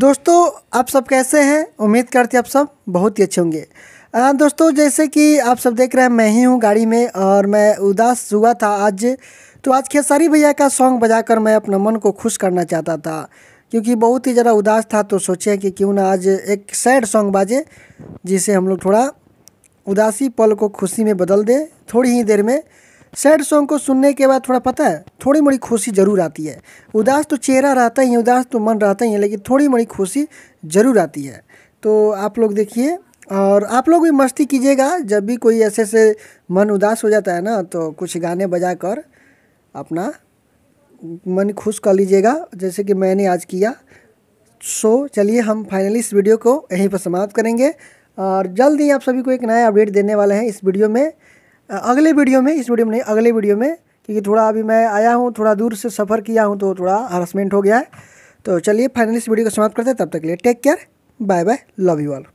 दोस्तों आप सब कैसे हैं उम्मीद करते आप सब बहुत ही अच्छे होंगे दोस्तों जैसे कि आप सब देख रहे हैं मैं ही हूँ गाड़ी में और मैं उदास हुआ था आज तो आज खेसारी भैया का सॉन्ग बजाकर मैं अपने मन को खुश करना चाहता था क्योंकि बहुत ही ज़रा उदास था तो सोचे कि क्यों ना आज एक सैड सॉन्ग बाजे जिसे हम लोग थोड़ा उदासी पल को खुशी में बदल दे थोड़ी ही देर में सैड सॉन्ग को सुनने के बाद थोड़ा पता है थोड़ी मोड़ी खुशी जरूर आती है उदास तो चेहरा रहता ही उदास तो मन रहता ही है लेकिन थोड़ी मोड़ी खुशी जरूर आती है तो आप लोग देखिए और आप लोग भी मस्ती कीजिएगा जब भी कोई ऐसे से मन उदास हो जाता है ना तो कुछ गाने बजा कर अपना मन खुश कर लीजिएगा जैसे कि मैंने आज किया सो चलिए हम फाइनली इस वीडियो को यहीं पर समाप्त करेंगे और जल्द ही आप सभी को एक नया अपडेट देने वाले हैं इस वीडियो में अगले वीडियो में इस वीडियो में नहीं अगले वीडियो में क्योंकि थोड़ा अभी मैं आया हूँ थोड़ा दूर से सफ़र किया हूँ तो थोड़ा हरासमेंट हो गया है तो चलिए फाइनली इस वीडियो को समाप्त करते हैं तब तक के लिए take care bye bye love you all